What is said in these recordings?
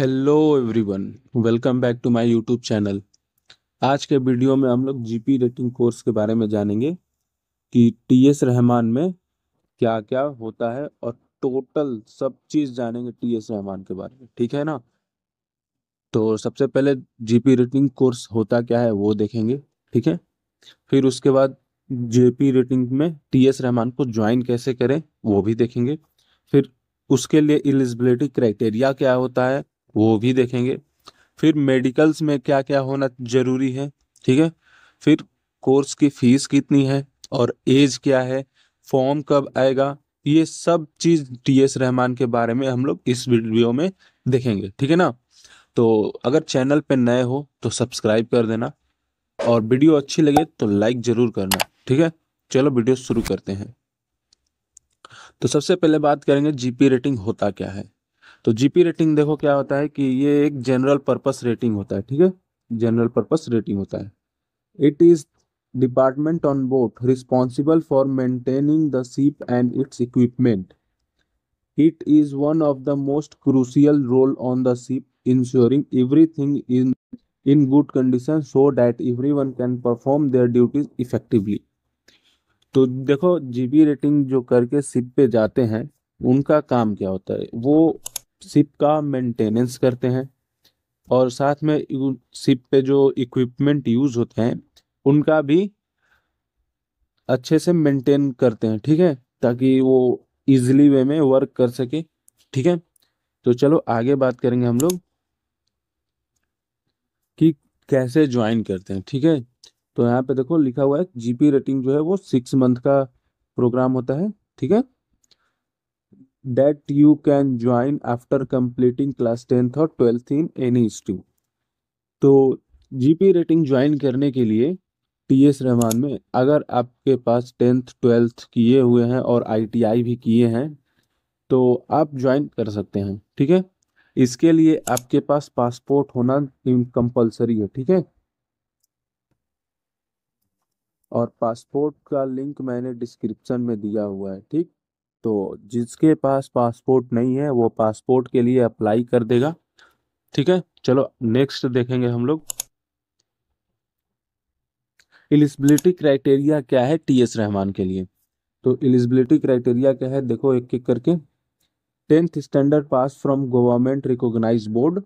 Hello everyone welcome back to my YouTube channel आज के video में हम लोग जीपी रेटिंग कोर्स के बारे में जानेंगे कि टीएस रहमान में क्या क्या होता है और टोटल सब चीज़ जानेंगे टीएस रहमान के बारे में ठीक है ना तो सबसे पहले जीपी रेटिंग कोर्स होता क्या है वो देखेंगे ठीक है फिर उसके बाद पी रेटिंग में एस रहमान को ज्वाइन कैसे करें वो भी देखेंगे फिर उसके लिए एलिजिबिलिटी क्राइटेरिया क्या होता है वो भी देखेंगे फिर मेडिकल्स में क्या क्या होना जरूरी है ठीक है फिर कोर्स की फीस कितनी है और एज क्या है फॉर्म कब आएगा ये सब चीज़ टी एस रहमान के बारे में हम लोग इस वीडियो में देखेंगे ठीक है ना तो अगर चैनल पे नए हो तो सब्सक्राइब कर देना और वीडियो अच्छी लगे तो लाइक ज़रूर करना ठीक है चलो वीडियो शुरू करते हैं तो सबसे पहले बात करेंगे जीपी रेटिंग होता क्या है तो जीपी रेटिंग देखो क्या होता है कि ये एक जनरल पर्पस रेटिंग होता है ठीक है जनरल पर्पस रेटिंग होता है it is department on board responsible for maintaining the ship and its equipment it is one of the most crucial role on the ship ensuring everything in good condition so that everyone can perform their duties effectively तो देखो GB rating जो करके SIP पे जाते हैं उनका काम क्या होता है वो सिप का मेंटेनेंस करते हैं और साथ में सिप पे जो इक्विपमेंट यूज होते हैं उनका भी अच्छे से मेंटेन करते हैं ठीक है ताकि वो इजिली वे में वर्क कर सके ठीक है तो चलो आगे बात करेंगे हम लोग कि कैसे ज्वाइन करते हैं ठीक है तो यहाँ पे देखो लिखा हुआ है जीपी रेटिंग जो है वो सिक्स मंथ का प्रोग्राम होता है ठीक है that you can join after completing class tenth और ट्वेल्थ in any stream. तो जीपी रेटिंग ज्वाइन करने के लिए टी एस रहमान में अगर आपके पास टेंथ ट्वेल्थ किए हुए हैं और आईटीआई भी किए हैं तो आप ज्वाइन कर सकते हैं ठीक है इसके लिए आपके पास पासपोर्ट होना कंपलसरी है ठीक है और पासपोर्ट का लिंक मैंने डिस्क्रिप्शन में दिया हुआ है ठीक तो जिसके पास पासपोर्ट नहीं है वो पासपोर्ट के लिए अप्लाई कर देगा ठीक है चलो नेक्स्ट देखेंगे हम लोग एलिजिबिलिटी क्राइटेरिया क्या है टी एस रहमान के लिए तो एलिजिबिलिटी क्राइटेरिया क्या है देखो एक एक करके tenth standard pass from government recognise board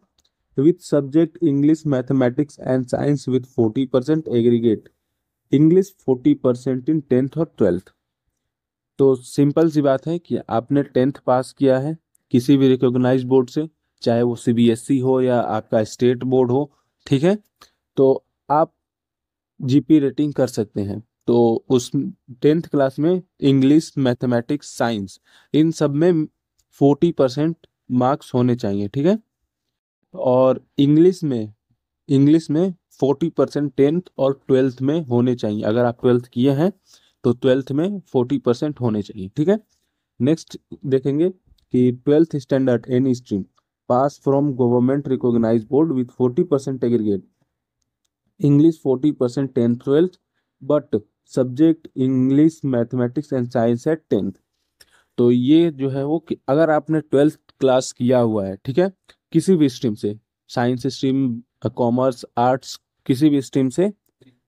with subject English mathematics and science with forty percent aggregate English forty percent in tenth और ट्वेल्थ तो सिंपल सी बात है कि आपने टेंथ पास किया है किसी भी रिकॉग्नाइज बोर्ड से चाहे वो सीबीएसई e हो या आपका स्टेट बोर्ड हो ठीक है तो आप जीपी रेटिंग कर सकते हैं तो उस टेंथ क्लास में इंग्लिश मैथमेटिक्स साइंस इन सब में फोर्टी परसेंट मार्क्स होने चाहिए ठीक है और इंग्लिश में इंग्लिश में फोर्टी परसेंट टेंथ और ट्वेल्थ में होने चाहिए अगर आप ट्वेल्थ किए हैं तो ट्वेल्थ में फोर्टी परसेंट होने चाहिए ठीक है नेक्स्ट देखेंगे कि twelfth standard any stream pass from government recognise board with forty percent aggregate English forty percent tenth twelfth but subject English mathematics and science है टेंथ तो ये जो है वो कि अगर आपने ट्वेल्थ क्लास किया हुआ है ठीक है किसी भी स्ट्रीम से साइंस स्ट्रीम कॉमर्स आर्ट्स किसी भी स्ट्रीम से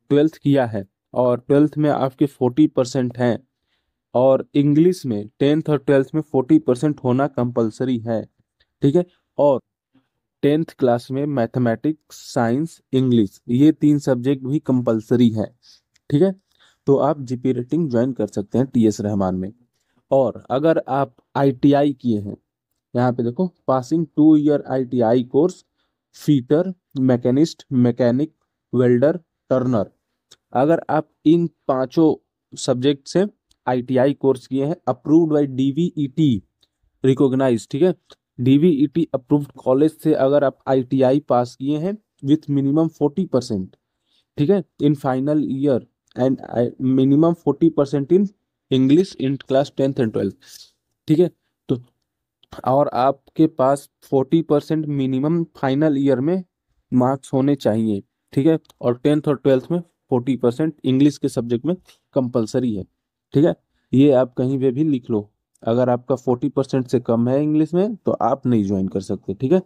ट्वेल्थ किया है और ट्वेल्थ में आपके फोर्टी परसेंट हैं और इंग्लिश में टेंथ और ट्वेल्थ में फोर्टी परसेंट होना कंपलसरी है ठीक है और टेंथ क्लास में मैथमेटिक्स साइंस इंग्लिश ये तीन सब्जेक्ट भी कंपलसरी है ठीक है तो आप जीपी रेटिंग ज्वाइन कर सकते हैं टी एस रहमान में और अगर आप आईटीआई किए हैं यहाँ पे देखो passing two year ITI course fitter machinist mechanic welder turner अगर आप इन पांचों सब्जेक्ट से आईटीआई कोर्स किए हैं अप्रूव्ड बाय डीवीईटी रिकॉग्नाइज ठीक है डीवीईटी अप्रूव्ड कॉलेज से अगर आप आईटीआई पास किए हैं विथ मिनिमम फोर्टी परसेंट ठीक है in final year and minimum forty percent in English in class tenth and twelfth ठीक है तो और आपके पास forty percent minimum final year में मार्क्स होने चाहिए ठीक है और टेंथ और ट्वेल्थ में फोर्टी परसेंट इंग्लिश के सब्जेक्ट में कंपलसरी है ठीक है ये आप कहीं पे भी लिख लो अगर आपका फोर्टी परसेंट से कम है इंग्लिश में तो आप नहीं ज्वाइन कर सकते ठीक है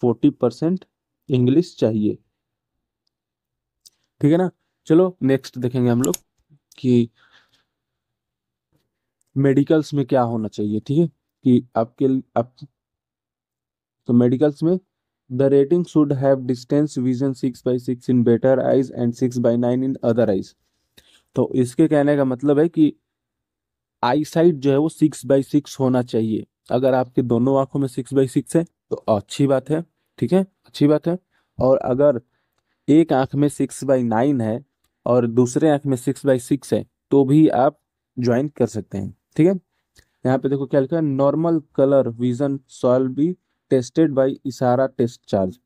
फोर्टी परसेंट इंग्लिश चाहिए ठीक है ना चलो नेक्स्ट देखेंगे हम लोग कि मेडिकल्स में क्या होना चाहिए ठीक है कि आपके आप तो मेडिकल्स में The rating should have distance vision 6 by 6 in better eyes and 6 by 9 in other eyes. तो इसके कहने का मतलब है कि आई साइट जो है वो सिक्स बाई सिक्स होना चाहिए अगर आपके दोनों आंखों में सिक्स बाई सिक्स है तो अच्छी बात है ठीक है अच्छी बात है और अगर एक आंख में सिक्स बाई नाइन है और दूसरे आंख में सिक्स बाई सिक्स है तो भी आप ज्वाइन कर सकते हैं ठीक है यहाँ पे देखो क्या लिखा है normal colour vision shall be tested by Ishihara test chart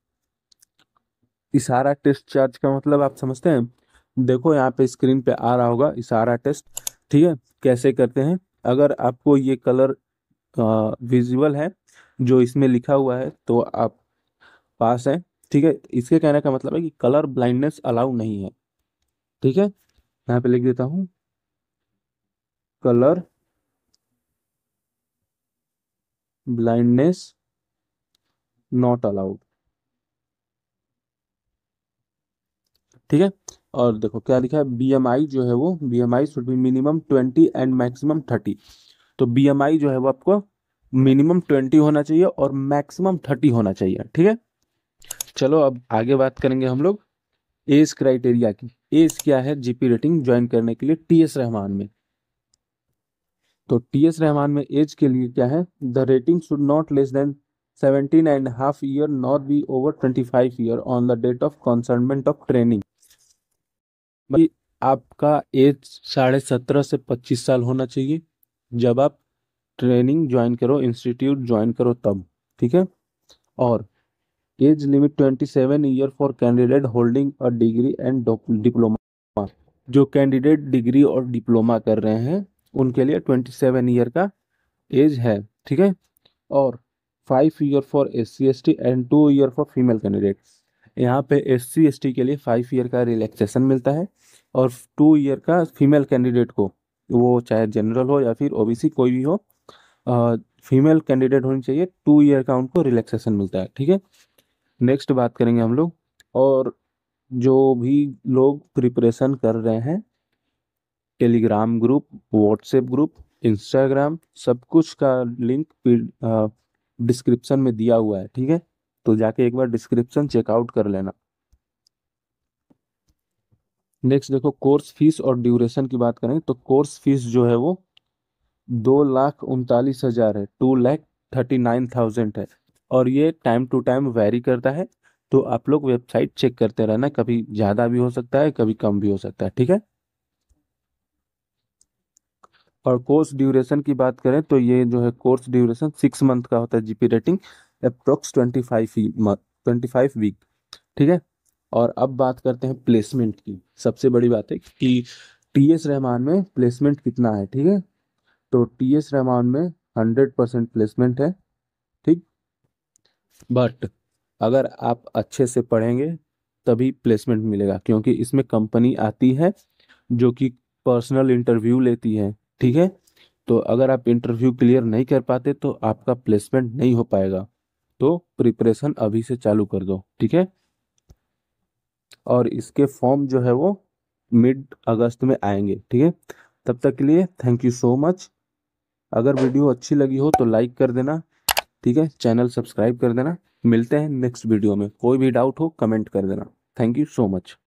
Ishihara test chart का मतलब आप समझते हैं देखो यहाँ पे स्क्रीन पे आ रहा होगा इशारा टेस्ट ठीक है कैसे करते हैं अगर आपको ये कलर विजुअल है जो इसमें लिखा हुआ है तो आप पास हैं ठीक है इसके कहने का मतलब है कि कलर ब्लाइंडनेस अलाउ नहीं है ठीक है यहाँ पे लिख देता हूँ कलर ब्लाइंडनेस नॉट अलाउड ठीक है और देखो क्या लिखा है बीएमआई जो है वो BMI should be minimum twenty and maximum thirty तो बीएमआई जो है वो आपको मिनिमम ट्वेंटी होना चाहिए और मैक्सिमम थर्टी होना चाहिए ठीक है चलो अब आगे बात करेंगे हम लोग एज क्राइटेरिया की एज क्या है जीपी रेटिंग ज्वाइन करने के लिए टी एस रहमान में तो टी एस रहमान में एज के लिए क्या है the rating should not less than 17 and half year be be over 25 year on the date of commencement of training भाई आपका एज साढ़े सत्रह से पच्चीस साल होना चाहिए जब आप ट्रेनिंग ज्वाइन करो इंस्टीट्यूट ज्वाइन करो तब ठीक है और age limit twenty seven year for candidate holding a degree and diploma जो कैंडिडेट डिग्री और डिप्लोमा कर रहे हैं उनके लिए ट्वेंटी सेवन ईयर का एज है ठीक है और five year for S C S T and two year for female candidate यहाँ पे एस सी एस टी के लिए फाइव ईयर का रिलैक्सेशन मिलता है और टू ईयर का फीमेल कैंडिडेट को वो चाहे जनरल हो या फिर ओबीसी कोई भी हो फीमेल कैंडिडेट होनी चाहिए टू ईयर का उनको रिलैक्सेशन मिलता है ठीक है नेक्स्ट बात करेंगे हम लोग और जो भी लोग प्रिपरेशन कर रहे हैं Telegram group WhatsApp group Instagram सब कुछ का लिंक डिस्क्रिप्शन में दिया हुआ है ठीक है तो जाके एक बार डिस्क्रिप्शन चेकआउट कर लेना नेक्स्ट देखो कोर्स फीस और ड्यूरेशन की बात करें तो कोर्स फीस जो है वो दो लाख उनतालीस हजार है two lakh thirty nine thousand है और ये टाइम टू टाइम वेरी करता है तो आप लोग वेबसाइट चेक करते रहना कभी ज़्यादा भी हो सकता है कभी कम भी हो सकता है ठीक है और कोर्स ड्यूरेशन की बात करें तो ये जो है कोर्स ड्यूरेशन सिक्स मंथ का होता है GP rating approx twenty five twenty five week ठीक है और अब बात करते हैं प्लेसमेंट की सबसे बड़ी बात है कि टी एस रहमान में प्लेसमेंट कितना है ठीक है तो टी एस रहमान में हंड्रेड परसेंट प्लेसमेंट है ठीक बट अगर आप अच्छे से पढ़ेंगे तभी प्लेसमेंट मिलेगा क्योंकि इसमें कंपनी आती है जो कि पर्सनल इंटरव्यू लेती है ठीक है तो अगर आप इंटरव्यू क्लियर नहीं कर पाते तो आपका प्लेसमेंट नहीं हो पाएगा तो प्रिपरेशन अभी से चालू कर दो ठीक है और इसके फॉर्म जो है वो मिड अगस्त में आएंगे ठीक है तब तक के लिए थैंक यू सो मच अगर वीडियो अच्छी लगी हो तो लाइक कर देना ठीक है चैनल सब्सक्राइब कर देना मिलते हैं नेक्स्ट वीडियो में कोई भी डाउट हो कमेंट कर देना थैंक यू सो मच